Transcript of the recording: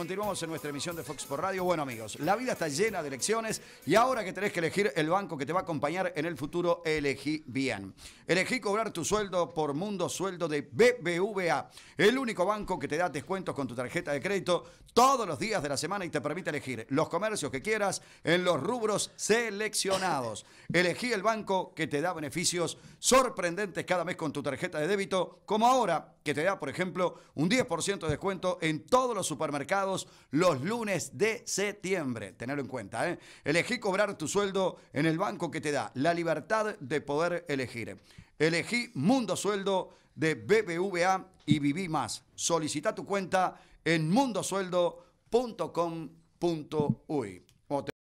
Continuamos en nuestra emisión de Fox por Radio. Bueno, amigos, la vida está llena de elecciones y ahora que tenés que elegir el banco que te va a acompañar en el futuro, elegí bien. Elegí cobrar tu sueldo por Mundo Sueldo de BBVA, el único banco que te da descuentos con tu tarjeta de crédito todos los días de la semana y te permite elegir los comercios que quieras en los rubros seleccionados. Elegí el banco que te da beneficios sorprendentes cada mes con tu tarjeta de débito, como ahora que te da, por ejemplo, un 10% de descuento en todos los supermercados los lunes de septiembre. Tenerlo en cuenta. ¿eh? Elegí cobrar tu sueldo en el banco que te da la libertad de poder elegir. Elegí Mundo Sueldo de BBVA y viví más. Solicita tu cuenta en mundosueldo.com.uy.